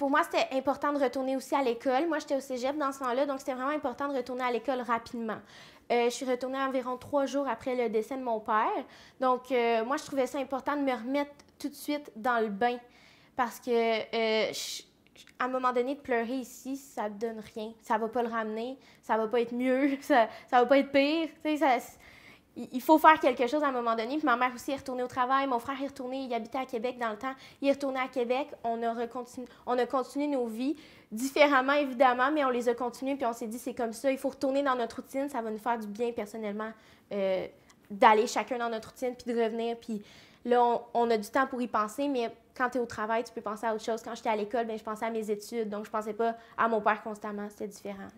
pour moi, c'était important de retourner aussi à l'école. Moi, j'étais au cégep dans ce temps-là, donc c'était vraiment important de retourner à l'école rapidement. Euh, je suis retournée environ trois jours après le décès de mon père. Donc, euh, moi, je trouvais ça important de me remettre tout de suite dans le bain parce que, euh, à un moment donné, de pleurer ici, ça ne donne rien. Ça ne va pas le ramener, ça ne va pas être mieux, ça ne va pas être pire. Tu sais, ça, il faut faire quelque chose à un moment donné. Puis ma mère aussi est retournée au travail, mon frère est retourné, il habitait à Québec dans le temps, il est retourné à Québec. On a, on a continué nos vies différemment, évidemment, mais on les a continuées. Puis on s'est dit, c'est comme ça, il faut retourner dans notre routine, ça va nous faire du bien personnellement euh, d'aller chacun dans notre routine, puis de revenir. Puis là, on, a du temps pour y penser, mais quand tu es au travail, tu peux penser à autre chose. Quand j'étais à l'école, ben, je pensais à mes études, donc je pensais pas à mon père constamment, c'était différent.